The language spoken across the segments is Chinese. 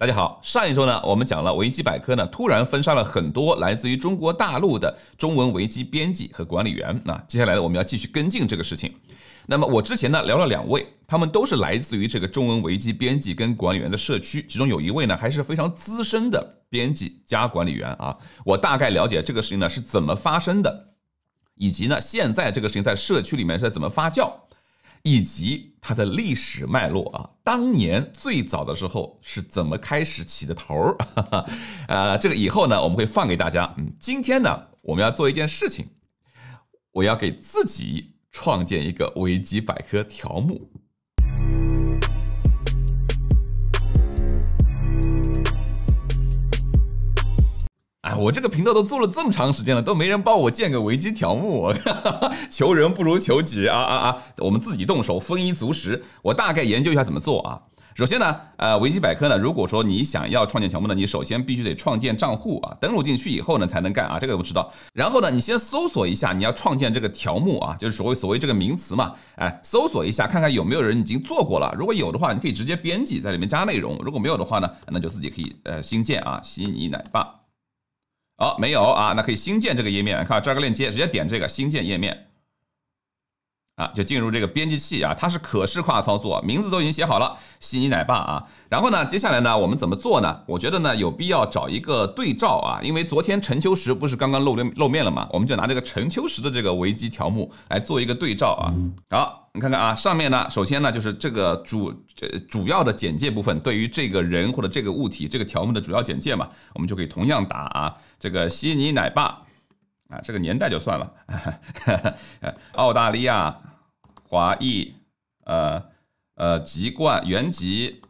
大家好，上一周呢，我们讲了维基百科呢突然封杀了很多来自于中国大陆的中文维基编辑和管理员。那接下来呢，我们要继续跟进这个事情。那么我之前呢聊了两位，他们都是来自于这个中文维基编辑跟管理员的社区，其中有一位呢还是非常资深的编辑加管理员啊。我大概了解这个事情呢是怎么发生的，以及呢现在这个事情在社区里面在怎么发酵。以及它的历史脉络啊，当年最早的时候是怎么开始起的头儿？呃，这个以后呢，我们会放给大家。嗯，今天呢，我们要做一件事情，我要给自己创建一个维基百科条目。我这个频道都做了这么长时间了，都没人帮我建个维基条目，求人不如求己啊啊啊！我们自己动手，丰衣足食。我大概研究一下怎么做啊。首先呢，呃，维基百科呢，如果说你想要创建条目呢，你首先必须得创建账户啊，登录进去以后呢，才能干啊。这个我知道。然后呢，你先搜索一下你要创建这个条目啊，就是所谓所谓这个名词嘛，哎，搜索一下看看有没有人已经做过了。如果有的话，你可以直接编辑在里面加内容；如果没有的话呢，那就自己可以呃新建啊，悉尼奶爸。好，没有啊，那可以新建这个页面，看这个链接，直接点这个新建页面啊，就进入这个编辑器啊，它是可视化操作，名字都已经写好了，悉尼奶爸啊，然后呢，接下来呢，我们怎么做呢？我觉得呢，有必要找一个对照啊，因为昨天陈秋实不是刚刚露露露面了嘛，我们就拿这个陈秋实的这个维基条目来做一个对照啊，好。你看看啊，上面呢，首先呢就是这个主呃主要的简介部分，对于这个人或者这个物体这个条目的主要简介嘛，我们就可以同样打啊，这个悉尼奶爸啊，这个年代就算了，澳大利亚华裔呃呃籍贯原籍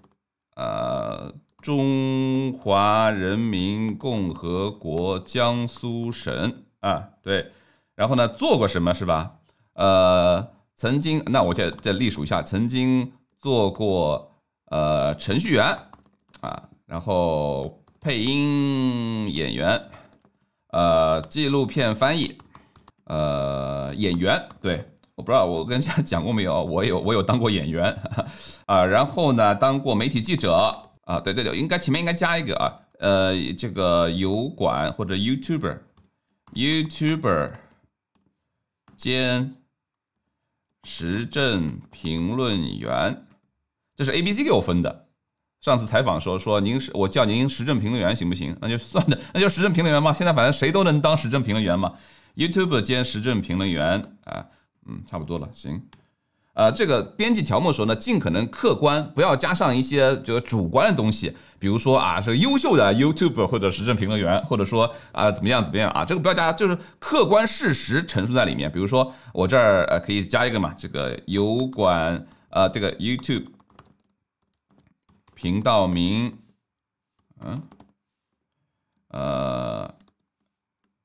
呃中华人民共和国江苏省啊对，然后呢做过什么是吧？呃。曾经，那我再再隶属一下，曾经做过呃程序员啊，然后配音演员，呃纪录片翻译，呃演员。对，我不知道我跟大家 讲过没有，我有我有当过演员啊，然后呢当过媒体记者啊。对对对，应该前面应该加一个啊，呃这个油管或者 YouTuber，YouTuber 兼。时政评论员，这是 A B C 给我分的。上次采访说说您是，我叫您时政评论员行不行？那就算的，那就时政评论员嘛。现在反正谁都能当时政评论员嘛。YouTube 兼时政评论员啊，嗯，差不多了，行。呃，这个编辑条目的时候呢，尽可能客观，不要加上一些就个主观的东西，比如说啊，这个优秀的 YouTube 或者时政评论员，或者说啊，怎么样怎么样啊，这个不要加，就是客观事实陈述在里面。比如说我这儿呃可以加一个嘛，这个油管呃这个 YouTube 频道名，嗯，呃，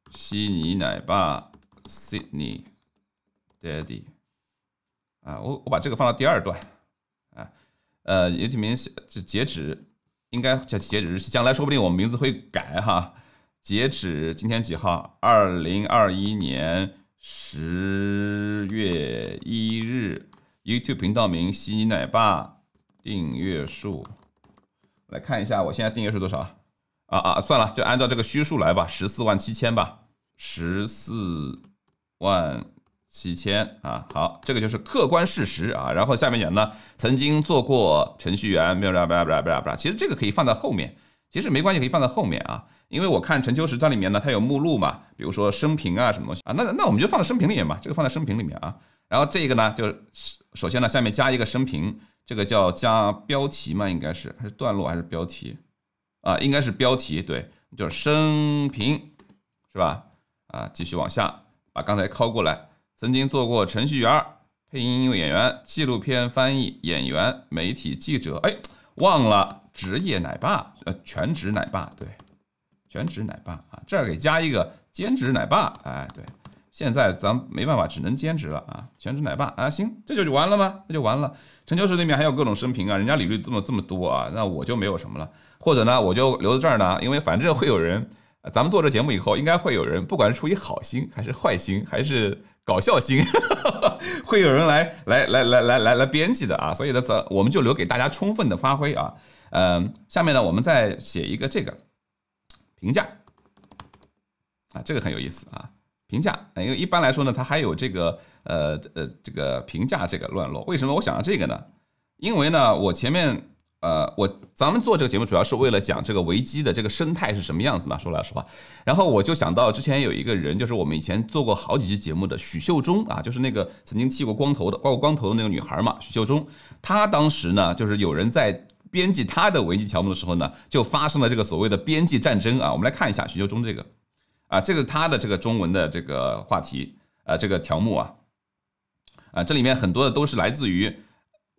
悉尼奶爸 Sydney Daddy。啊，我我把这个放到第二段，啊，呃，有明显，就截止，应该叫截止日期，将来说不定我们名字会改哈，截止今天几号？二零二一年十月一日。YouTube 频道名：西奶爸，订阅数，来看一下，我现在订阅是多少？啊啊，算了，就按照这个虚数来吧，十四万七千吧，十四万。七千啊，好，这个就是客观事实啊。然后下面讲呢，曾经做过程序员，没有啦啦啦啦啦啦啦。其实这个可以放在后面，其实没关系，可以放在后面啊。因为我看《陈秋实传》里面呢，它有目录嘛，比如说生平啊，什么东西啊。那那我们就放在生平里面嘛，这个放在生平里面啊。然后这个呢，就是首先呢，下面加一个生平，这个叫加标题嘛，应该是还是段落还是标题啊？应该是标题，对，就是生平，是吧？啊，继续往下，把刚才拷过来。曾经做过程序员、配音演员、纪录片翻译、演员、媒体记者，哎，忘了职业奶爸，呃，全职奶爸，对，全职奶爸啊，这儿给加一个兼职奶爸，哎，对，现在咱没办法，只能兼职了啊，全职奶爸啊，行，这就就完了吗？那就完了。陈秋实那边还有各种生平啊，人家履历这么这么多啊，那我就没有什么了。或者呢，我就留在这儿呢，因为反正会有人，咱们做这节目以后，应该会有人，不管是出于好心还是坏心还是。搞笑哈，会有人来来来来来来来编辑的啊，所以呢，咱我们就留给大家充分的发挥啊，嗯，下面呢，我们再写一个这个评价啊，这个很有意思啊，评价，因为一般来说呢，它还有这个呃呃这个评价这个乱落。为什么我想到这个呢？因为呢，我前面。呃，我咱们做这个节目主要是为了讲这个维基的这个生态是什么样子嘛？说老实话，然后我就想到之前有一个人，就是我们以前做过好几期节目的许秀中啊，就是那个曾经剃过光头的、刮过光头的那个女孩嘛，许秀中。她当时呢，就是有人在编辑她的维基条目的时候呢，就发生了这个所谓的编辑战争啊。我们来看一下许秀中这个啊，这个他的这个中文的这个话题啊，这个条目啊啊，这里面很多的都是来自于。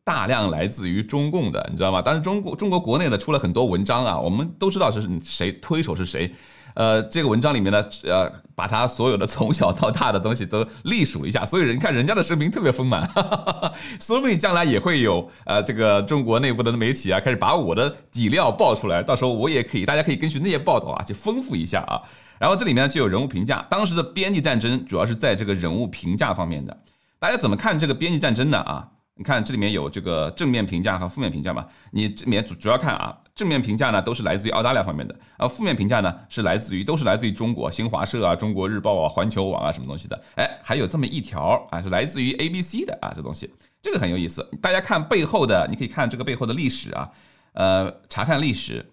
大量来自于中共的，你知道吗？当时中国中国国内呢出了很多文章啊，我们都知道是谁推手是谁，呃，这个文章里面呢，呃，把他所有的从小到大的东西都隶属一下。所以人看人家的生平特别丰满，说不定将来也会有呃，这个中国内部的媒体啊，开始把我的底料爆出来，到时候我也可以，大家可以根据那些报道啊，去丰富一下啊。然后这里面就有人物评价，当时的编辑战争主要是在这个人物评价方面的，大家怎么看这个编辑战争的啊？你看这里面有这个正面评价和负面评价嘛？你这里面主主要看啊，正面评价呢都是来自于澳大利亚方面的，而负面评价呢是来自于都是来自于中国新华社啊、中国日报啊、环球网啊什么东西的。哎，还有这么一条啊，是来自于 ABC 的啊，这东西这个很有意思。大家看背后的，你可以看这个背后的历史啊，呃，查看历史，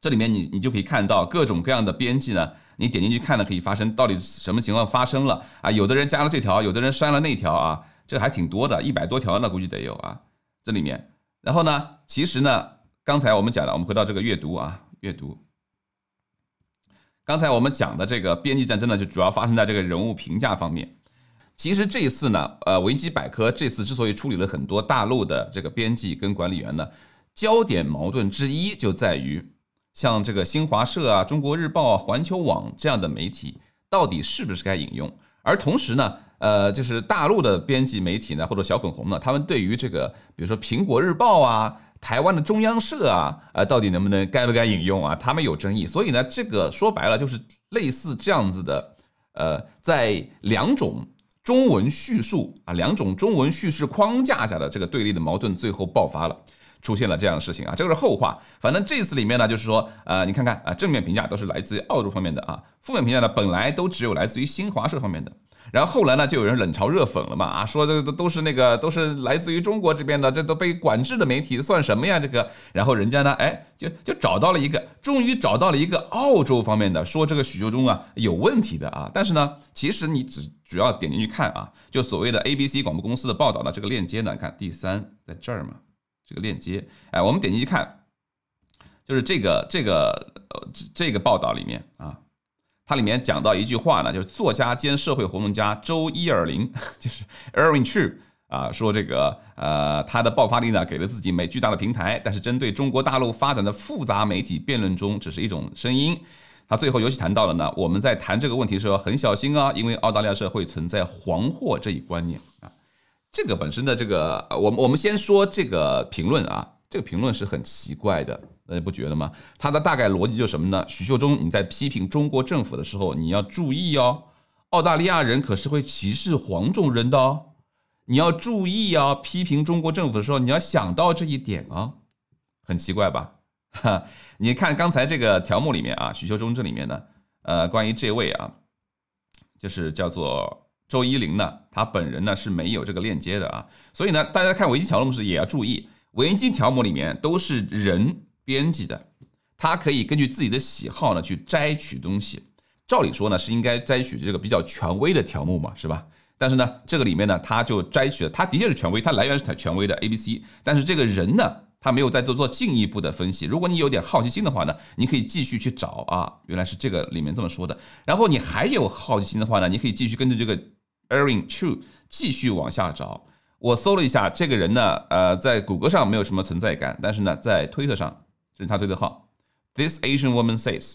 这里面你你就可以看到各种各样的编辑呢，你点进去看呢，可以发生到底什么情况发生了啊？有的人加了这条，有的人删了那条啊。这还挺多的，一百多条，那估计得有啊，这里面。然后呢，其实呢，刚才我们讲了，我们回到这个阅读啊，阅读。刚才我们讲的这个编辑战争呢，就主要发生在这个人物评价方面。其实这一次呢，呃，维基百科这次之所以处理了很多大陆的这个编辑跟管理员呢，焦点矛盾之一就在于，像这个新华社啊、中国日报啊、环球网这样的媒体，到底是不是该引用？而同时呢，呃，就是大陆的编辑媒体呢，或者小粉红呢，他们对于这个，比如说《苹果日报》啊、台湾的中央社啊，呃，到底能不能该不该引用啊，他们有争议。所以呢，这个说白了就是类似这样子的，呃，在两种中文叙述啊，两种中文叙事框架下的这个对立的矛盾，最后爆发了，出现了这样的事情啊。这个是后话。反正这次里面呢，就是说，呃，你看看啊，正面评价都是来自于澳洲方面的啊，负面评价呢，本来都只有来自于新华社方面的。然后后来呢，就有人冷嘲热讽了嘛，啊，说这都都是那个都是来自于中国这边的，这都被管制的媒体算什么呀？这个，然后人家呢，哎，就就找到了一个，终于找到了一个澳洲方面的，说这个许秀中啊有问题的啊。但是呢，其实你只主要点进去看啊，就所谓的 ABC 广播公司的报道呢，这个链接呢，看第三在这儿嘛，这个链接，哎，我们点进去看，就是这个这个这个报道里面啊。它里面讲到一句话呢，就是作家兼社会活动家周一尔林，就是 Erin True 啊，说这个呃，他的爆发力呢给了自己美巨大的平台，但是针对中国大陆发展的复杂媒体辩论中，只是一种声音。他最后尤其谈到了呢，我们在谈这个问题时候很小心啊，因为澳大利亚社会存在黄祸这一观念啊，这个本身的这个，我我们先说这个评论啊。这个评论是很奇怪的，大家不觉得吗？他的大概逻辑就是什么呢？许秀中，你在批评中国政府的时候，你要注意哦，澳大利亚人可是会歧视黄种人的哦，你要注意哦，批评中国政府的时候，你要想到这一点哦，很奇怪吧？哈，你看刚才这个条目里面啊，许秀中这里面呢，呃，关于这位啊，就是叫做周一林呢，他本人呢是没有这个链接的啊，所以呢，大家看维基条目时也要注意。维基条目里面都是人编辑的，他可以根据自己的喜好呢去摘取东西。照理说呢是应该摘取这个比较权威的条目嘛，是吧？但是呢这个里面呢他就摘取了，他的确是权威，它来源是权威的 A、B、C。但是这个人呢他没有再做做进一步的分析。如果你有点好奇心的话呢，你可以继续去找啊，原来是这个里面这么说的。然后你还有好奇心的话呢，你可以继续跟着这个 a a r i n Chu 继续往下找。我搜了一下这个人呢，呃，在谷歌上没有什么存在感，但是呢，在推特上，这是他推的号，This Asian Woman Says。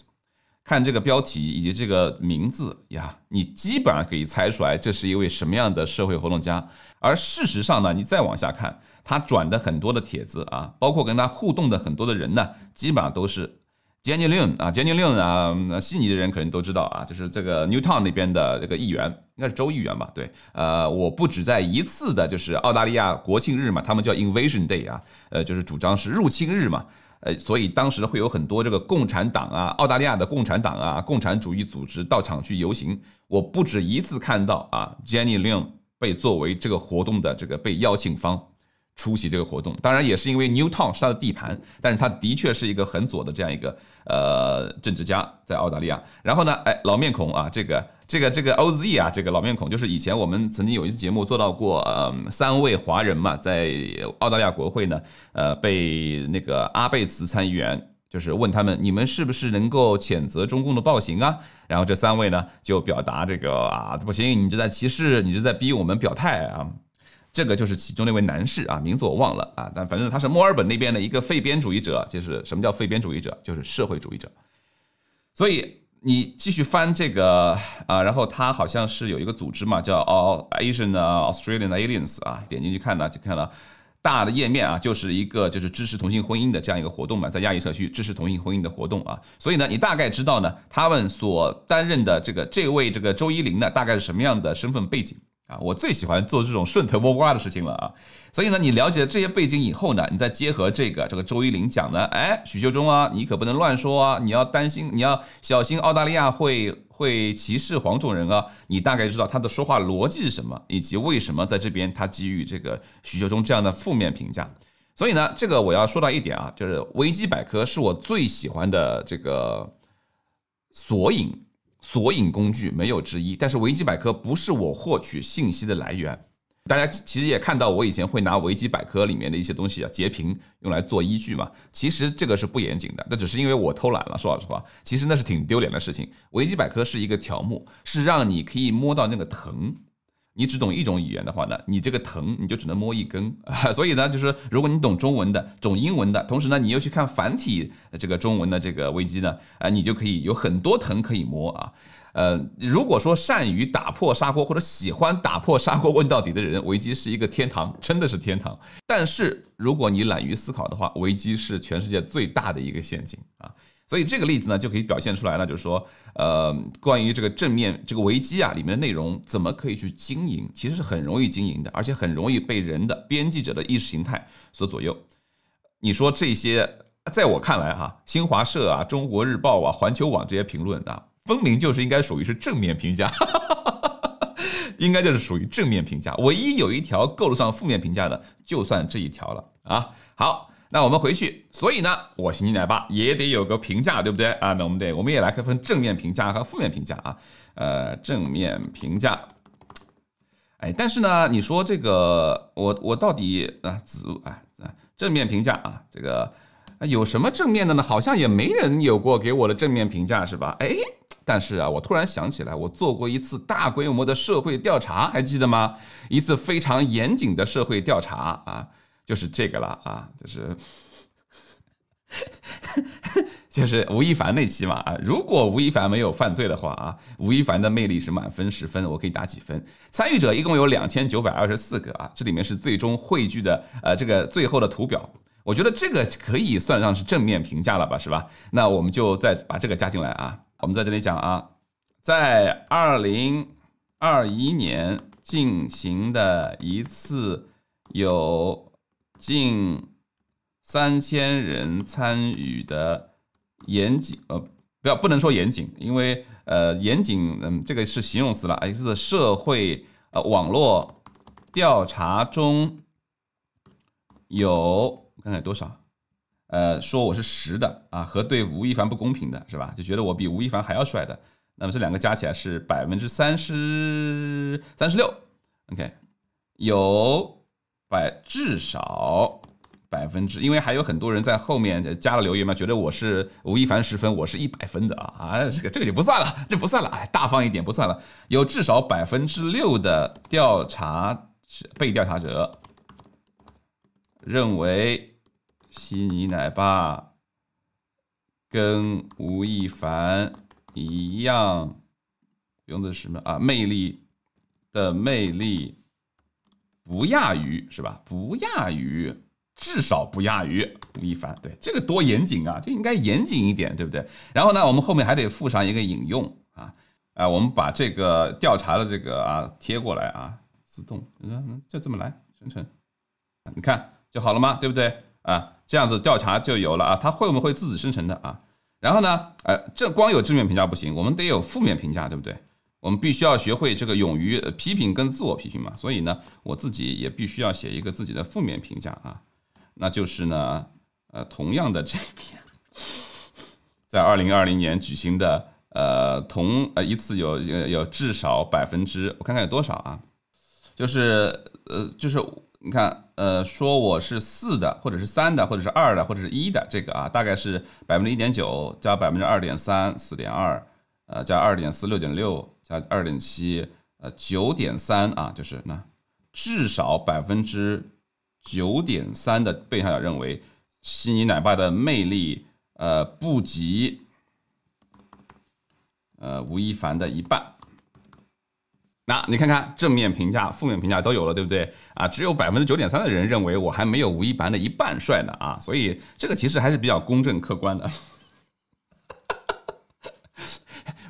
看这个标题以及这个名字呀，你基本上可以猜出来这是一位什么样的社会活动家。而事实上呢，你再往下看，他转的很多的帖子啊，包括跟他互动的很多的人呢，基本上都是 j e n n y l i n 啊 j e n n y l i n 啊，悉尼的人可能都知道啊，就是这个 Newtown 那边的这个议员。应该是州议员吧，对，呃，我不止在一次的，就是澳大利亚国庆日嘛，他们叫 Invasion Day 啊，呃，就是主张是入侵日嘛，呃，所以当时会有很多这个共产党啊，澳大利亚的共产党啊，共产主义组织到场去游行，我不止一次看到啊，Jenny l i m n 被作为这个活动的这个被邀请方出席这个活动，当然也是因为 Newtown 是他的地盘，但是他的确是一个很左的这样一个呃政治家在澳大利亚，然后呢，哎，老面孔啊，这个。这个这个 OZ 啊，这个老面孔就是以前我们曾经有一期节目做到过，嗯，三位华人嘛，在澳大利亚国会呢，呃，被那个阿贝茨参议员就是问他们，你们是不是能够谴责中共的暴行啊？然后这三位呢就表达这个啊，不行，你这在歧视，你这在逼我们表态啊。这个就是其中那位男士啊，名字我忘了啊，但反正他是墨尔本那边的一个废编主义者，就是什么叫废编主义者，就是社会主义者，所以。你继续翻这个啊，然后他好像是有一个组织嘛，叫 All Asian Australian Aliens 啊，点进去看呢就看了大的页面啊，就是一个就是支持同性婚姻的这样一个活动嘛，在亚裔社区支持同性婚姻的活动啊，所以呢，你大概知道呢，他们所担任的这个这位这个周一林呢，大概是什么样的身份背景。啊，我最喜欢做这种顺藤摸瓜的事情了啊！所以呢，你了解了这些背景以后呢，你再结合这个这个周一林讲的，哎，许秀中啊，你可不能乱说啊！你要担心，你要小心澳大利亚会会歧视黄种人啊！你大概知道他的说话逻辑是什么，以及为什么在这边他给予这个许秀中这样的负面评价。所以呢，这个我要说到一点啊，就是维基百科是我最喜欢的这个索引。索引工具没有之一，但是维基百科不是我获取信息的来源。大家其实也看到，我以前会拿维基百科里面的一些东西啊截屏用来做依据嘛，其实这个是不严谨的，那只是因为我偷懒了。说老实话，其实那是挺丢脸的事情。维基百科是一个条目，是让你可以摸到那个藤。你只懂一种语言的话呢，你这个藤你就只能摸一根啊，所以呢，就是如果你懂中文的，懂英文的同时呢，你又去看繁体这个中文的这个危机呢，啊，你就可以有很多藤可以摸啊，呃，如果说善于打破砂锅或者喜欢打破砂锅问到底的人，危机是一个天堂，真的是天堂。但是如果你懒于思考的话，危机是全世界最大的一个陷阱啊。所以这个例子呢，就可以表现出来，呢，就是说，呃，关于这个正面这个危机啊，里面的内容怎么可以去经营，其实是很容易经营的，而且很容易被人的编辑者的意识形态所左右。你说这些，在我看来哈，新华社啊、中国日报啊、环球网这些评论啊，分明就是应该属于是正面评价，应该就是属于正面评价。唯一有一条够得上负面评价的，就算这一条了啊。好。那我们回去，所以呢，我是你奶爸，也得有个评价，对不对啊？那我们得，我们也来分正面评价和负面评价啊。呃，正面评价，哎，但是呢，你说这个，我我到底啊，子啊，正面评价啊，这个啊有什么正面的呢？好像也没人有过给我的正面评价，是吧？哎，但是啊，我突然想起来，我做过一次大规模的社会调查，还记得吗？一次非常严谨的社会调查啊。就是这个了啊，就是 就是吴亦凡那期嘛啊，如果吴亦凡没有犯罪的话啊，吴亦凡的魅力是满分十分，我可以打几分？参与者一共有两千九百二十四个啊，这里面是最终汇聚的呃这个最后的图表，我觉得这个可以算上是正面评价了吧，是吧？那我们就再把这个加进来啊，我们在这里讲啊，在二零二一年进行的一次有。近三千人参与的严谨，呃，不要不能说严谨，因为呃，严谨，嗯，这个是形容词了，x 是社会呃网络调查中有，看看多少，呃，说我是实的啊，和对吴亦凡不公平的是吧？就觉得我比吴亦凡还要帅的，那么这两个加起来是百分之三十三十六，OK，有。百至少百分之，因为还有很多人在后面加了留言嘛，觉得我是吴亦凡十分，我是一百分的啊啊，这个这个就不算了，这不算了，哎，大方一点不算了。有至少百分之六的调查被调查者认为悉尼奶爸跟吴亦凡一样，用的是什么啊？魅力的魅力。不亚于是吧？不亚于，至少不亚于吴亦凡。对，这个多严谨啊！就应该严谨一点，对不对？然后呢，我们后面还得附上一个引用啊。啊，我们把这个调查的这个啊贴过来啊，自动嗯，就这么来生成。你看就好了吗？对不对？啊，这样子调查就有了啊。它会不会自己生成的啊？然后呢，呃，这光有正面评价不行，我们得有负面评价，对不对？我们必须要学会这个勇于批评跟自我批评嘛，所以呢，我自己也必须要写一个自己的负面评价啊，那就是呢，呃，同样的这篇，在二零二零年举行的呃同呃一次有有至少百分之我看看有多少啊，就是呃就是你看呃说我是四的或者是三的或者是二的或者是一的这个啊，大概是百分之一点九加百分之二点三四点二呃加二点四六点六。加二点七，呃，九点三啊，就是那至少百分之九点三的被害者认为，悉尼奶爸的魅力，呃，不及，呃，吴亦凡的一半。那你看看，正面评价、负面评价都有了，对不对？啊，只有百分之九点三的人认为我还没有吴亦凡的一半帅呢啊，所以这个其实还是比较公正客观的。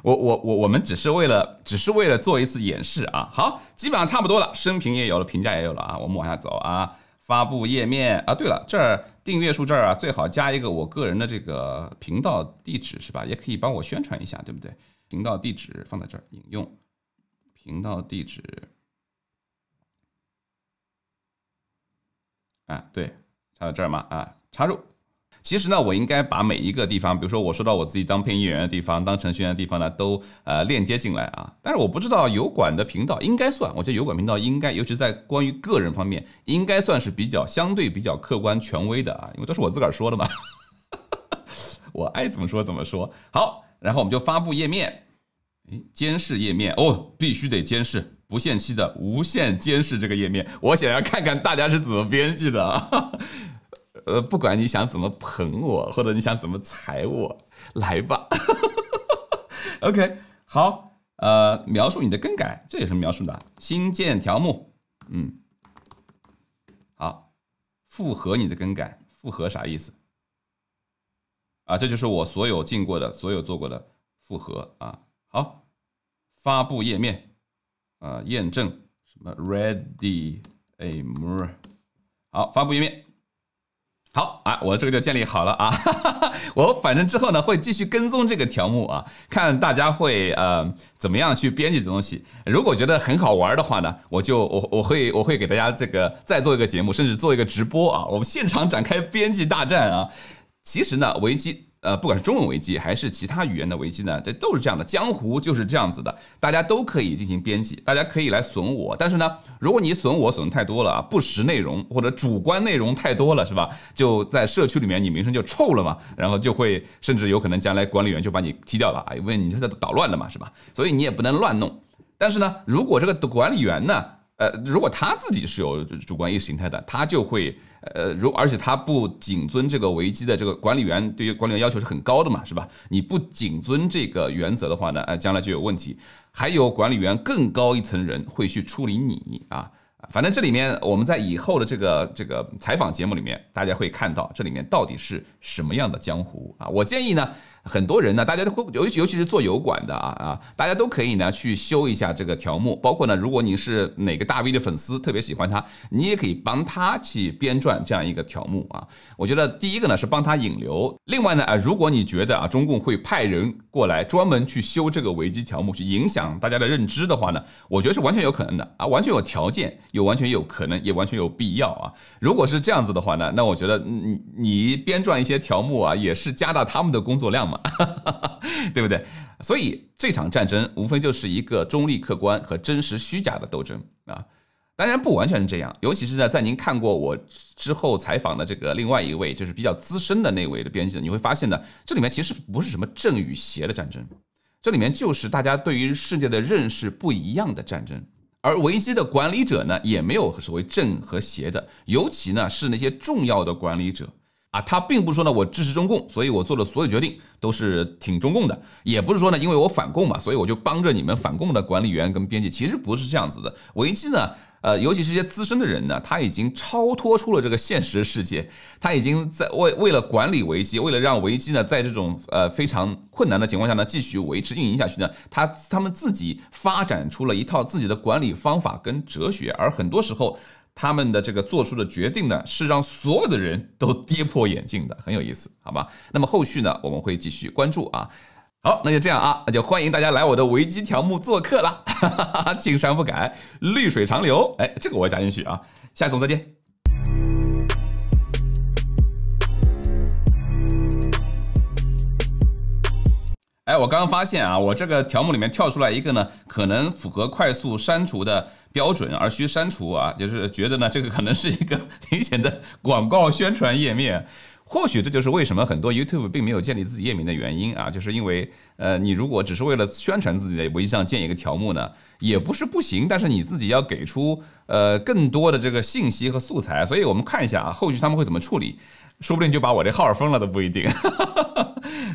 我我我我们只是为了只是为了做一次演示啊，好，基本上差不多了，生评也有了，评价也有了啊，我们往下走啊，发布页面啊，对了，这儿订阅数这儿啊，最好加一个我个人的这个频道地址是吧？也可以帮我宣传一下，对不对？频道地址放在这儿引用，频道地址，啊对，插到这儿嘛，啊插入。其实呢，我应该把每一个地方，比如说我说到我自己当配音演员的地方、当程序员的地方呢，都呃链接进来啊。但是我不知道油管的频道应该算，我觉得油管频道应该，尤其在关于个人方面，应该算是比较相对比较客观权威的啊，因为都是我自个儿说的嘛，我爱怎么说怎么说。好，然后我们就发布页面，诶，监视页面哦，必须得监视，不限期的无限监视这个页面，我想要看看大家是怎么编辑的啊。呃，不管你想怎么捧我，或者你想怎么踩我，来吧。OK，好，呃，描述你的更改，这有什么描述的？新建条目，嗯，好，复核你的更改，复核啥意思？啊，这就是我所有进过的、所有做过的复核啊。好，发布页面，啊，验证什么？Ready，a m 哎 r 好，发布页面。好啊，我这个就建立好了啊。我反正之后呢，会继续跟踪这个条目啊，看大家会呃怎么样去编辑这东西。如果觉得很好玩的话呢，我就我我会我会给大家这个再做一个节目，甚至做一个直播啊，我们现场展开编辑大战啊。其实呢，维基。呃，不管是中文维基还是其他语言的维基呢，这都是这样的，江湖就是这样子的，大家都可以进行编辑，大家可以来损我，但是呢，如果你损我损太多了啊，不实内容或者主观内容太多了，是吧？就在社区里面，你名声就臭了嘛，然后就会甚至有可能将来管理员就把你踢掉了啊，因为你在捣乱了嘛，是吧？所以你也不能乱弄，但是呢，如果这个管理员呢？呃，如果他自己是有主观意识形态的，他就会呃，如而且他不谨遵这个维基的这个管理员对于管理员要求是很高的嘛，是吧？你不谨遵这个原则的话呢，呃，将来就有问题。还有管理员更高一层人会去处理你啊。反正这里面我们在以后的这个这个采访节目里面，大家会看到这里面到底是什么样的江湖啊？我建议呢。很多人呢，大家都会，尤尤其是做油管的啊啊，大家都可以呢去修一下这个条目，包括呢，如果你是哪个大 V 的粉丝，特别喜欢他，你也可以帮他去编撰这样一个条目啊。我觉得第一个呢是帮他引流，另外呢啊，如果你觉得啊中共会派人过来专门去修这个危机条目，去影响大家的认知的话呢，我觉得是完全有可能的啊，完全有条件，有完全有可能，也完全有必要啊。如果是这样子的话呢，那我觉得你你编撰一些条目啊，也是加大他们的工作量嘛。对不对？所以这场战争无非就是一个中立客观和真实虚假的斗争啊！当然不完全是这样，尤其是呢，在您看过我之后采访的这个另外一位就是比较资深的那位的编辑，你会发现呢，这里面其实不是什么正与邪的战争，这里面就是大家对于世界的认识不一样的战争，而危机的管理者呢，也没有所谓正和邪的，尤其呢是那些重要的管理者。啊，他并不是说呢，我支持中共，所以我做的所有决定都是挺中共的，也不是说呢，因为我反共嘛，所以我就帮着你们反共的管理员跟编辑，其实不是这样子的。维基呢，呃，尤其是一些资深的人呢，他已经超脱出了这个现实世界，他已经在为为了管理维基，为了让维基呢在这种呃非常困难的情况下呢继续维持运营下去呢，他他们自己发展出了一套自己的管理方法跟哲学，而很多时候。他们的这个做出的决定呢，是让所有的人都跌破眼镜的，很有意思，好吧？那么后续呢，我们会继续关注啊。好，那就这样啊，那就欢迎大家来我的维基条目做客哈，青 山不改，绿水长流，哎，这个我要加进去啊。下次我们再见。哎，我刚刚发现啊，我这个条目里面跳出来一个呢，可能符合快速删除的标准而需删除啊，就是觉得呢，这个可能是一个 明显的广告宣传页面，或许这就是为什么很多 YouTube 并没有建立自己页面的原因啊，就是因为呃，你如果只是为了宣传自己在微信上建一个条目呢，也不是不行，但是你自己要给出呃更多的这个信息和素材，所以我们看一下啊，后续他们会怎么处理，说不定就把我这号封了都不一定。